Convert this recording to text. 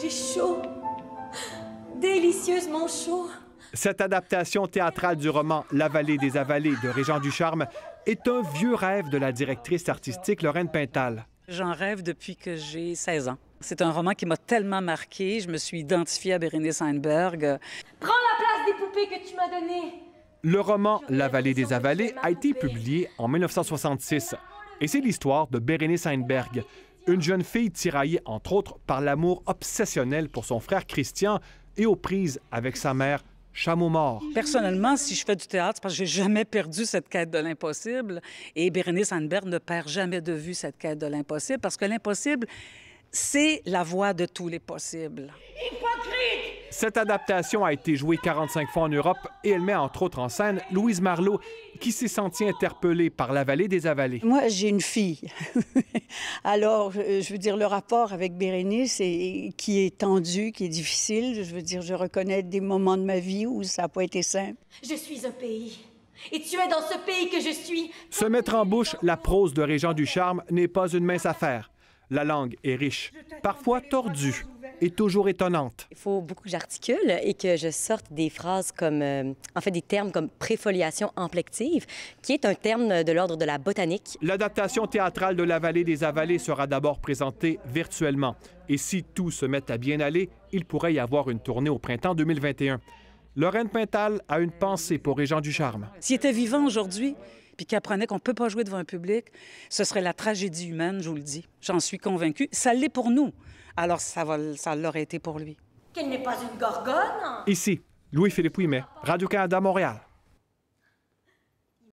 J'ai chaud. Délicieusement chaud. Cette adaptation théâtrale du roman La vallée des avalées de Régent Ducharme est un vieux rêve de la directrice artistique Lorraine Pintal. J'en rêve depuis que j'ai 16 ans. C'est un roman qui m'a tellement marqué, je me suis identifiée à Bérénice Heinberg. Prends la place des poupées que tu m'as données. Le roman La vallée des avalées a été publié en 1966 et c'est l'histoire de Bérénice Heinberg, une jeune fille tiraillée, entre autres, par l'amour obsessionnel pour son frère Christian et aux prises avec sa mère, Chameau mort. Personnellement, si je fais du théâtre, parce que j'ai jamais perdu cette quête de l'impossible. Et Bérénice Sandberg ne perd jamais de vue cette quête de l'impossible parce que l'impossible, c'est la voix de tous les possibles. Hypocrite! Cette adaptation a été jouée 45 fois en Europe et elle met entre autres en scène Louise Marlowe, qui s'est sentie interpellée par la vallée des avalées. Moi, j'ai une fille. Alors, je veux dire, le rapport avec Bérénice qui est tendu, qui est difficile. Je veux dire, je reconnais des moments de ma vie où ça n'a pas été simple. Je suis un pays. Et tu es dans ce pays que je suis. Se mettre en bouche la prose de Régent Charme n'est pas une mince affaire. La langue est riche, parfois tordue et toujours étonnante. Il faut beaucoup que j'articule et que je sorte des phrases comme, euh, en fait, des termes comme préfoliation amplective, qui est un terme de l'ordre de la botanique. L'adaptation théâtrale de La Vallée des Avalées sera d'abord présentée virtuellement. Et si tout se met à bien aller, il pourrait y avoir une tournée au printemps 2021. Lorraine Pintal a une pensée pour les gens du charme. S'il était vivant aujourd'hui, puis qui apprenait qu'on ne peut pas jouer devant un public, ce serait la tragédie humaine, je vous le dis. J'en suis convaincu. Ça l'est pour nous. Alors ça, ça l'aurait été pour lui. Qu'elle n'est pas une gorgone. Ici, Louis-Philippe Ouimet, Radio-Canada, Montréal.